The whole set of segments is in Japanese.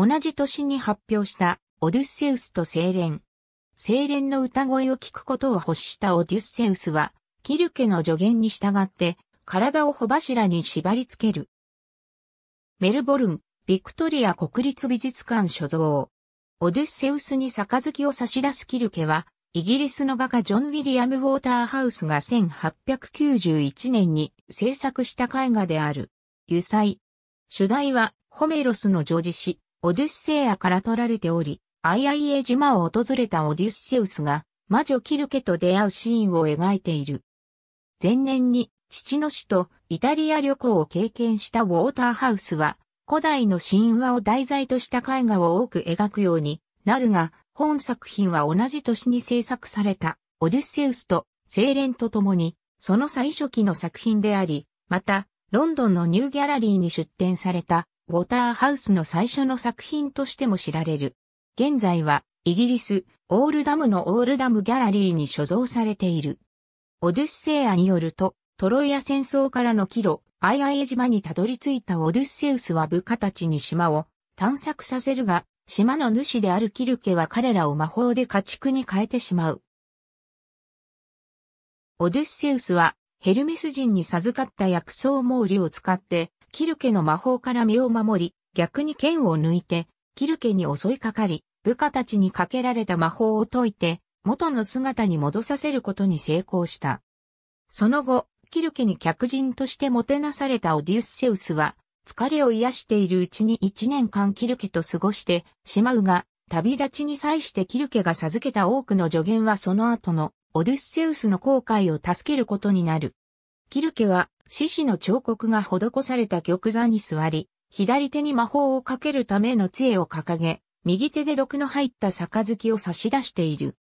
同じ年に発表したオデュッセウスとセ錬。レン。セレンの歌声を聞くことを欲したオデュッセウスは、キルケの助言に従って、体を帆柱に縛り付ける。メルボルン、ビクトリア国立美術館所蔵。オデュッセウスにきを差し出すキルケは、イギリスの画家ジョン・ウィリアム・ウォーターハウスが1891年に制作した絵画である。油彩。主題は、ホメロスの女児詩。オデュッセイアから取られており、アイアイエ島を訪れたオデュッセウスが魔女キルケと出会うシーンを描いている。前年に父の死とイタリア旅行を経験したウォーターハウスは古代の神話を題材とした絵画を多く描くようになるが、本作品は同じ年に制作されたオデュッセウスと精錬とともにその最初期の作品であり、またロンドンのニューギャラリーに出展されたウォターハウスの最初の作品としても知られる。現在は、イギリス、オールダムのオールダムギャラリーに所蔵されている。オデュッセイアによると、トロイア戦争からの帰路、アイアイ島にたどり着いたオデュッセウスは部下たちに島を探索させるが、島の主であるキルケは彼らを魔法で家畜に変えてしまう。オデュッセウスはヘルメス人に授かった薬草毛利を使ってキルケの魔法から身を守り、逆に剣を抜いて、キルケに襲いかかり、部下たちにかけられた魔法を解いて、元の姿に戻させることに成功した。その後、キルケに客人としてもてなされたオデュッセウスは、疲れを癒しているうちに一年間キルケと過ごしてしまうが、旅立ちに際してキルケが授けた多くの助言はその後のオデュッセウスの後悔を助けることになる。キルケは獅子の彫刻が施された玉座に座り、左手に魔法をかけるための杖を掲げ、右手で毒の入った杯を差し出している。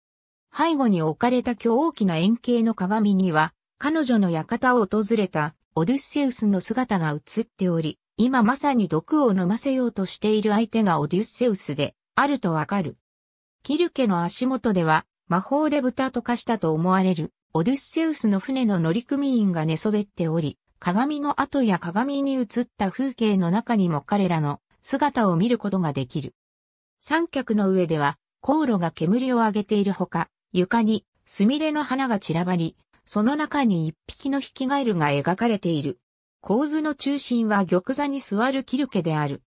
背後に置かれた巨大きな円形の鏡には、彼女の館を訪れたオデュッセウスの姿が映っており、今まさに毒を飲ませようとしている相手がオデュッセウスで、あるとわかる。キルケの足元では、魔法で豚と化したと思われる、オデュッセウスの船の乗組員が寝そべっており、鏡の跡や鏡に映った風景の中にも彼らの姿を見ることができる。三脚の上では、航路が煙を上げているほか、床にスミレの花が散らばり、その中に一匹のヒキガエルが描かれている。構図の中心は玉座に座るキルケである。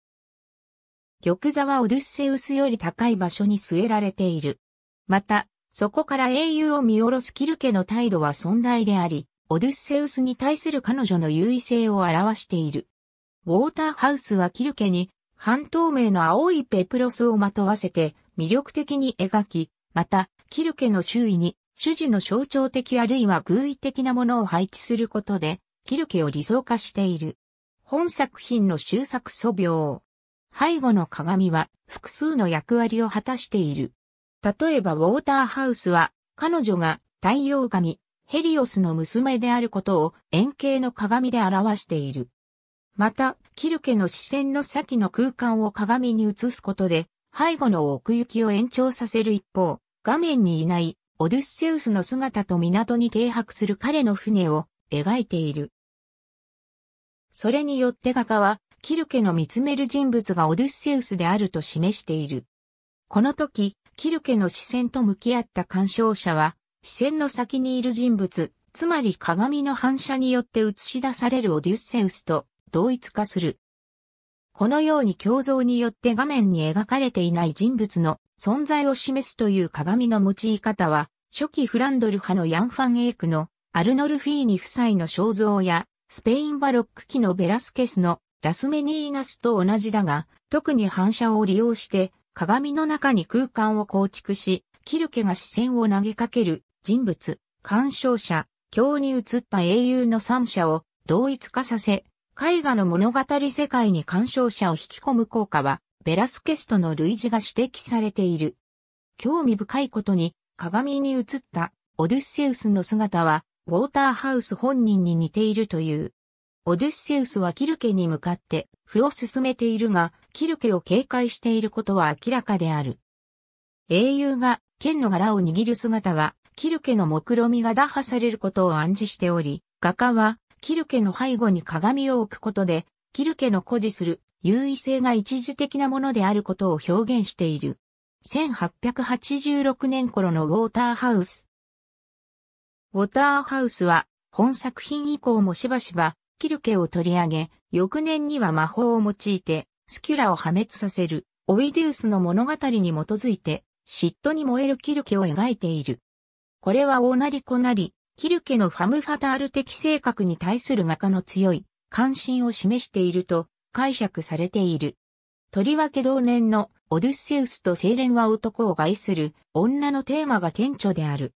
玉座はオデュッセウスより高い場所に据えられている。また、そこから英雄を見下ろすキルケの態度は尊大であり、オデュッセウスに対する彼女の優位性を表している。ウォーターハウスはキルケに半透明の青いペプロスをまとわせて魅力的に描き、また、キルケの周囲に主事の象徴的あるいは偶意的なものを配置することで、キルケを理想化している。本作品の終作素描。背後の鏡は複数の役割を果たしている。例えばウォーターハウスは、彼女が太陽神、ヘリオスの娘であることを円形の鏡で表している。また、キルケの視線の先の空間を鏡に映すことで、背後の奥行きを延長させる一方、画面にいないオデュッセウスの姿と港に停泊する彼の船を描いている。それによって画家は、キルケの見つめる人物がオデュッセウスであると示している。この時、キルケの視線と向き合った鑑賞者は、視線の先にいる人物、つまり鏡の反射によって映し出されるオデュッセウスと同一化する。このように鏡像によって画面に描かれていない人物の存在を示すという鏡の用い方は、初期フランドル派のヤン・ファン・エイクのアルノルフィーニ夫妻の肖像や、スペインバロック期のベラスケスのラスメニーナスと同じだが、特に反射を利用して鏡の中に空間を構築し、キルケが視線を投げかける人物、鑑賞者、鏡に映った英雄の三者を同一化させ、絵画の物語世界に鑑賞者を引き込む効果は、ベラスケストの類似が指摘されている。興味深いことに、鏡に映ったオデュッセウスの姿は、ウォーターハウス本人に似ているという。オデュッセウスはキルケに向かって歩を進めているが、キルケを警戒していることは明らかである。英雄が剣の柄を握る姿は、キルケの目論みが打破されることを暗示しており、画家は、キルケの背後に鏡を置くことで、キルケの誇示する優位性が一時的なものであることを表現している。1886年頃のウォーターハウス。ウォーターハウスは本作品以降もしばしばキルケを取り上げ、翌年には魔法を用いて、スキュラを破滅させる、オイデウスの物語に基づいて、嫉妬に燃えるキルケを描いている。これは大なりこなり、キルケのファムファタール的性格に対する画家の強い関心を示していると解釈されている。とりわけ同年のオデュッセウスと精錬は男を害する女のテーマが顕著である。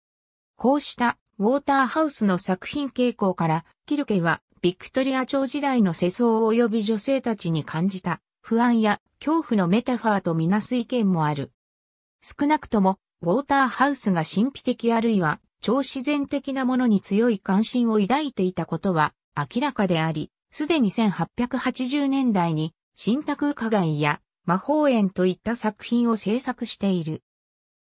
こうしたウォーターハウスの作品傾向から、キルケはビクトリア朝時代の世相及び女性たちに感じた不安や恐怖のメタファーとみなす意見もある。少なくとも、ウォーターハウスが神秘的あるいは超自然的なものに強い関心を抱いていたことは明らかであり、すでに1880年代に、新宅花街や魔法園といった作品を制作している。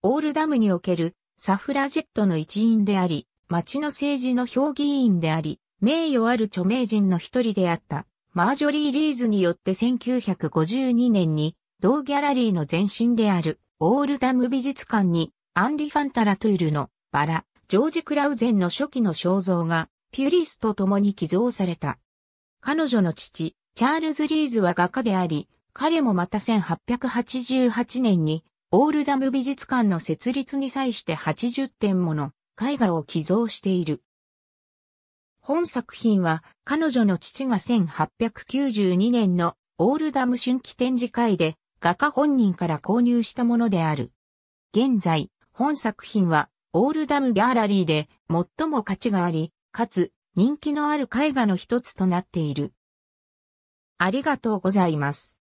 オールダムにおけるサフラジェットの一員であり、町の政治の評議員であり、名誉ある著名人の一人であった、マージョリー・リーズによって1952年に、同ギャラリーの前身である、オールダム美術館に、アンリ・ファンタラトゥールの、バラ、ジョージ・クラウゼンの初期の肖像が、ピュリスと共に寄贈された。彼女の父、チャールズ・リーズは画家であり、彼もまた1888年に、オールダム美術館の設立に際して80点もの絵画を寄贈している。本作品は彼女の父が1892年のオールダム春季展示会で画家本人から購入したものである。現在、本作品はオールダムギャラリーで最も価値があり、かつ人気のある絵画の一つとなっている。ありがとうございます。